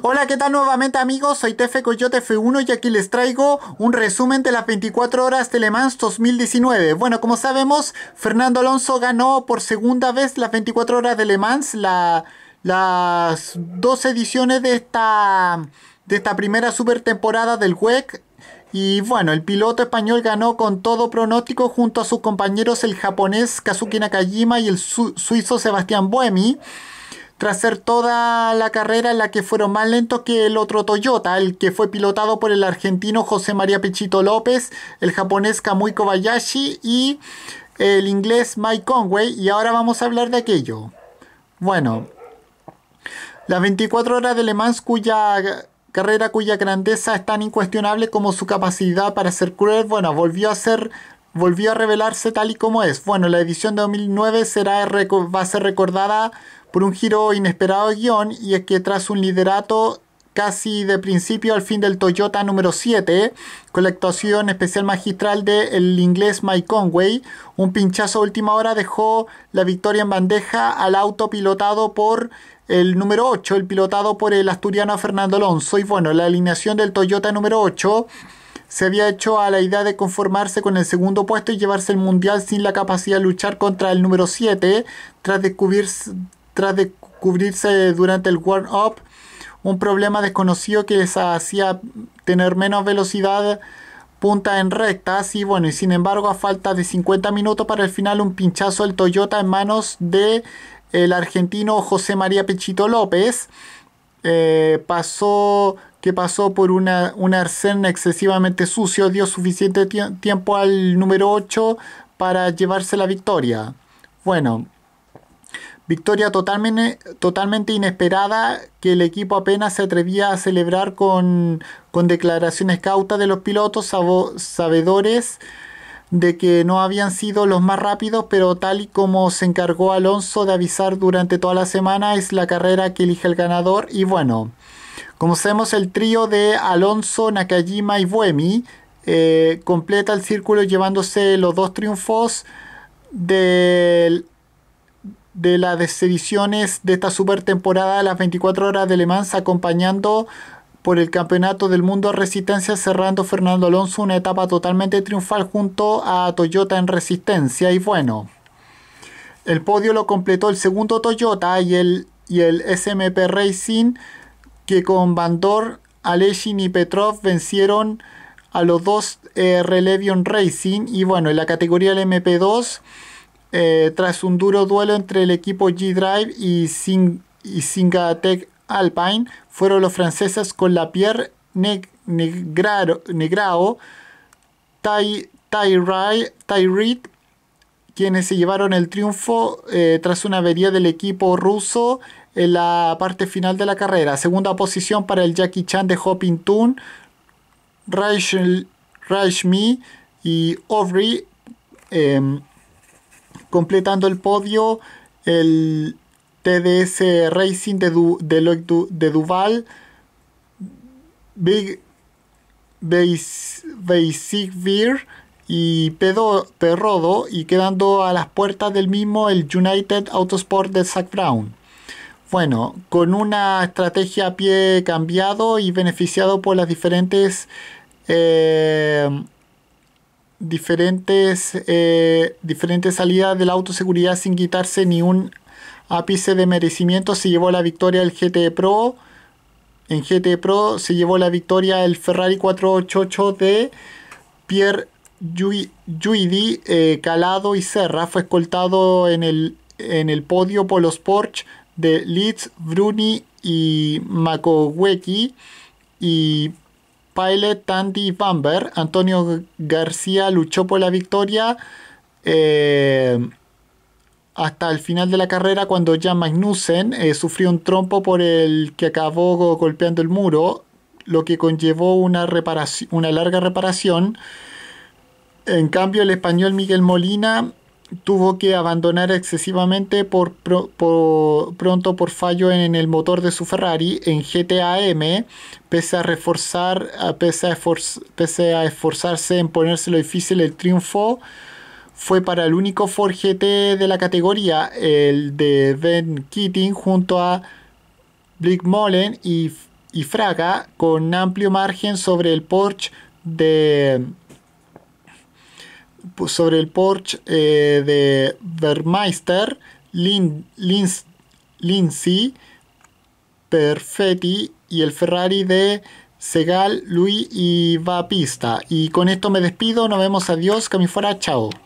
Hola, ¿qué tal nuevamente amigos? Soy Tefe Coyote F1 y aquí les traigo un resumen de las 24 horas de Le Mans 2019. Bueno, como sabemos, Fernando Alonso ganó por segunda vez las 24 horas de Le Mans, las dos ediciones de esta, de esta primera super temporada del WEC. Y bueno, el piloto español ganó con todo pronóstico junto a sus compañeros el japonés Kazuki Nakajima y el suizo Sebastián Buemi tras ser toda la carrera en la que fueron más lentos que el otro Toyota, el que fue pilotado por el argentino José María Pechito López, el japonés Kamui Kobayashi y el inglés Mike Conway, y ahora vamos a hablar de aquello. Bueno, las 24 horas de Le Mans cuya carrera cuya grandeza es tan incuestionable como su capacidad para ser cruel, bueno, volvió a ser volvió a revelarse tal y como es. Bueno, la edición de 2009 será, va a ser recordada por un giro inesperado de guión y es que tras un liderato casi de principio al fin del Toyota número 7, con la actuación especial magistral del inglés Mike Conway. Un pinchazo a última hora dejó la victoria en bandeja al auto pilotado por el número 8, el pilotado por el asturiano Fernando Alonso. Y bueno, la alineación del Toyota número 8 se había hecho a la idea de conformarse con el segundo puesto y llevarse el mundial sin la capacidad de luchar contra el número 7, tras descubrirse tras descubrirse durante el warm-up un problema desconocido que les hacía tener menos velocidad punta en rectas y bueno y sin embargo a falta de 50 minutos para el final un pinchazo del Toyota en manos de el argentino José María Pechito López eh, pasó que pasó por una, un arcén excesivamente sucio dio suficiente tiempo al número 8 para llevarse la victoria bueno Victoria totalmente, inesperada que el equipo apenas se atrevía a celebrar con, declaraciones cautas de los pilotos sabedores de que no habían sido los más rápidos, pero tal y como se encargó Alonso de avisar durante toda la semana, es la carrera que elige el ganador. Y bueno, como sabemos, el trío de Alonso, Nakajima y Buemi eh, completa el círculo llevándose los dos triunfos del de las ediciones de esta super temporada, las 24 horas de Le Mans, acompañando por el Campeonato del Mundo Resistencia, cerrando Fernando Alonso una etapa totalmente triunfal junto a Toyota en Resistencia. Y bueno, el podio lo completó el segundo Toyota y el, y el SMP Racing, que con Bandor, Alejin y Petrov vencieron a los dos eh, Relevion Racing. Y bueno, en la categoría del MP2 eh, tras un duro duelo entre el equipo G-Drive y, Singatech Alpine, fueron los franceses con la Pierre Negrao, Ty Reed, quienes se llevaron el triunfo eh, tras una avería del equipo ruso en la parte final de la carrera. Segunda posición para el Jackie Chan de Hopping Toon, Rajmi y Aubrey. Em, completando el podio el TDS Racing de, de, Duval, Big Beer y Pedro Perrodo y quedando a las puertas del mismo el United Autosport de Zach Brown. Bueno, con una estrategia a pie cambiado y beneficiado por las diferentes eh, diferentes, eh, diferentes salidas de la autoseguridad sin quitarse ni un ápice de merecimiento. Se llevó la victoria el GT Pro. En GT Pro se llevó la victoria el Ferrari 488 de Pierre Juidi eh, Calado y Serra. Fue escoltado en el, en el podio por los Porsche de Leeds, Bruni y Makowecki. Y Pilot, Tandy Bamber, Antonio García luchó por la victoria eh, hasta el final de la carrera cuando Jan Magnussen eh, sufrió un trompo por el que acabó golpeando el muro, lo que conllevó una, una larga reparación. En cambio, el español Miguel Molina tuvo que abandonar excesivamente por, pronto por fallo en el motor de su Ferrari en GTAM, pese a reforzar, a, pese esforzarse en ponérselo difícil el triunfo. Fue para el único Ford GT de la categoría, el de Ben Keating, junto a Blake Mullen y, y Fraga, con amplio margen sobre el Porsche de pues, sobre el Porsche eh, de Vermeister, Lin, Perfetti y el Ferrari de Segal, Luis y Vapista. Y con esto me despido, nos vemos, adiós, que fuera, chao.